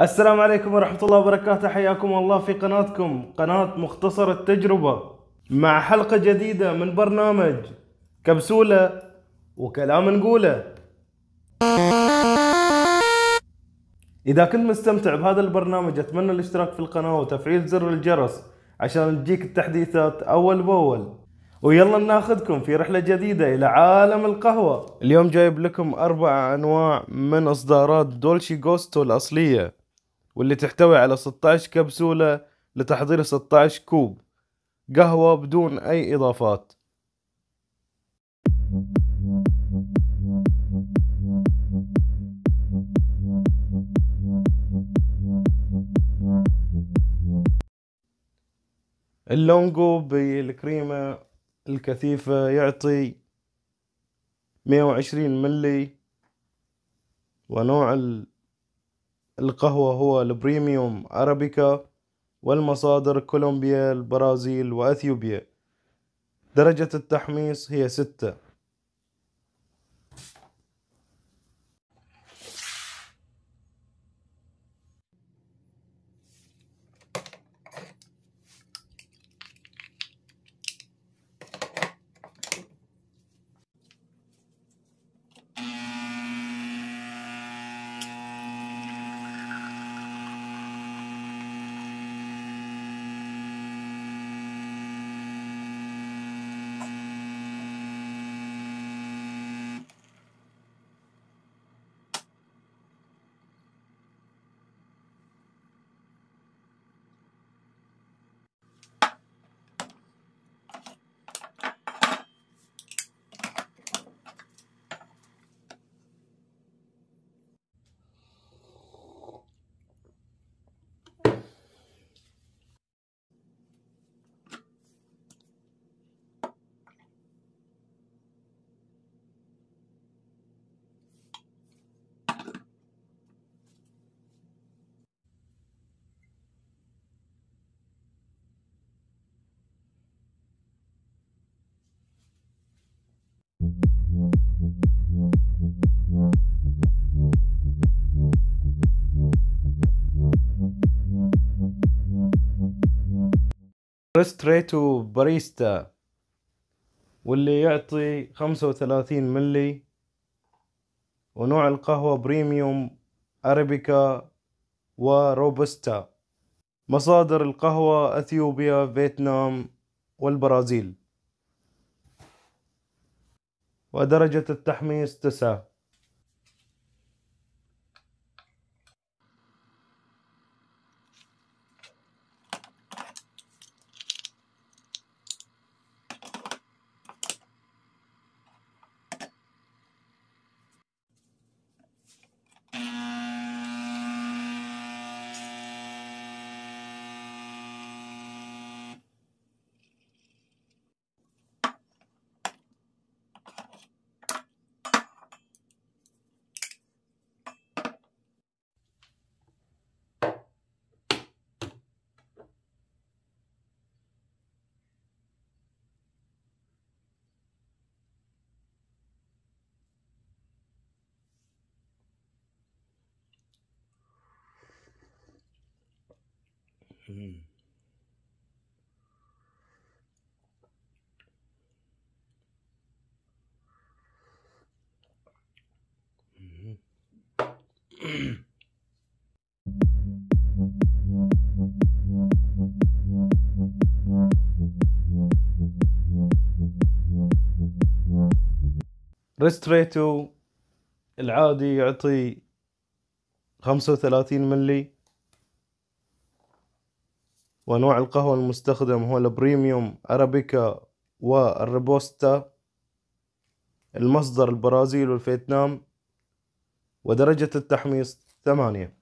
السلام عليكم ورحمة الله وبركاته حياكم الله في قناتكم قناة مختصر التجربة مع حلقة جديدة من برنامج كبسولة وكلام نقوله إذا كنت مستمتع بهذا البرنامج أتمنى الاشتراك في القناة وتفعيل زر الجرس عشان تجيك التحديثات أول بأول ويلا ناخذكم في رحلة جديدة إلى عالم القهوة اليوم جايب لكم أربع أنواع من إصدارات دولشي جوستو الأصلية واللي تحتوي على 16 كبسولة لتحضير 16 كوب قهوة بدون أي إضافات اللونجو بالكريمة الكثيفة يعطي 120 ملي ونوع القهوة هو البريميوم أرابيكا والمصادر كولومبيا البرازيل وأثيوبيا درجة التحميص هي ستة ريستريتو باريستا واللي يعطي خمسة وثلاثين ملي ونوع القهوة بريميوم أربيكا وروبستا مصادر القهوة أثيوبيا فيتنام والبرازيل ودرجة التحميص تسعة ريستريتو العادي يعطي خمسة وثلاثين ملي ونوع القهوة المستخدم هو البريميوم أرابيكا والربوستا المصدر البرازيل والفيتنام ودرجة التحميص ثمانية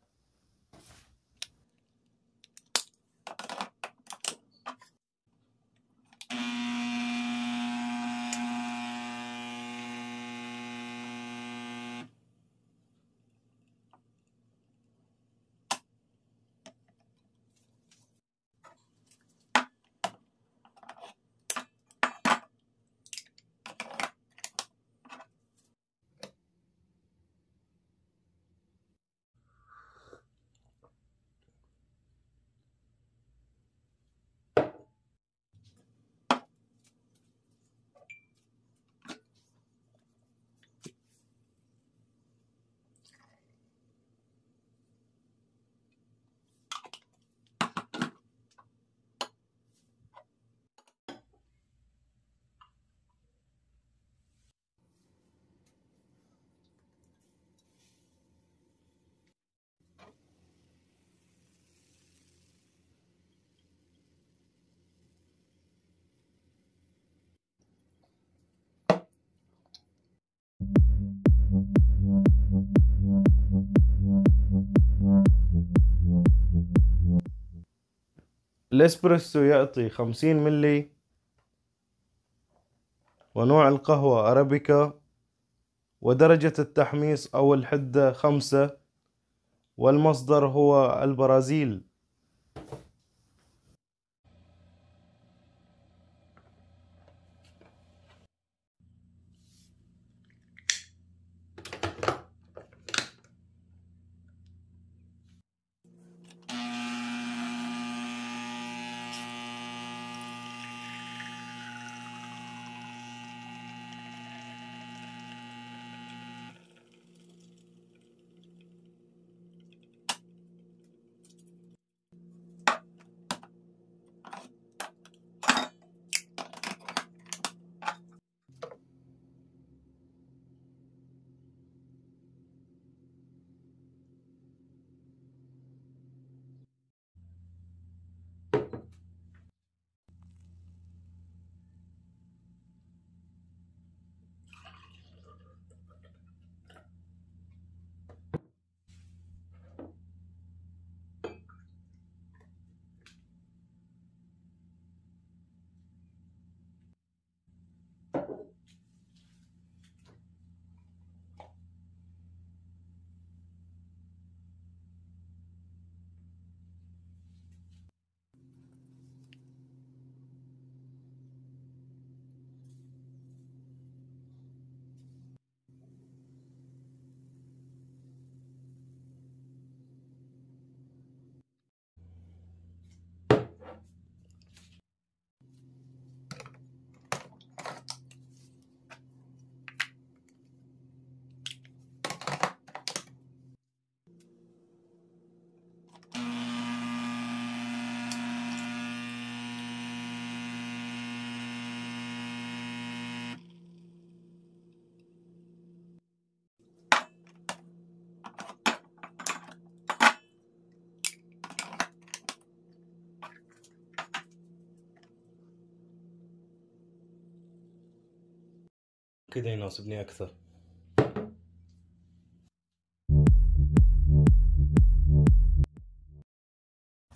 الاسبريسو يعطي خمسين ملي ونوع القهوة أرابيكا ودرجة التحميص أو الحدة خمسة والمصدر هو البرازيل كذا يناسبني اكثر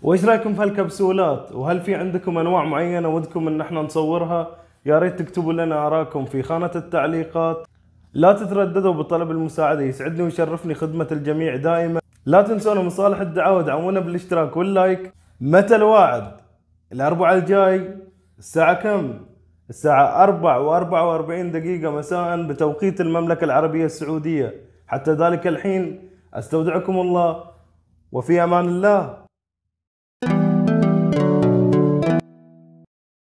وايش رايكم في هالكبسولات وهل في عندكم انواع معينه ودكم ان احنا نصورها يا ريت تكتبوا لنا اراءكم في خانه التعليقات لا تترددوا بطلب المساعده يسعدني ويشرفني خدمه الجميع دائما لا تنسونا مصالح صالح الدعاوى دعمونا بالاشتراك واللايك متى الواعد الاربعاء الجاي الساعه كم الساعة 4 و44 دقيقة مساء بتوقيت المملكة العربية السعودية حتى ذلك الحين أستودعكم الله وفي أمان الله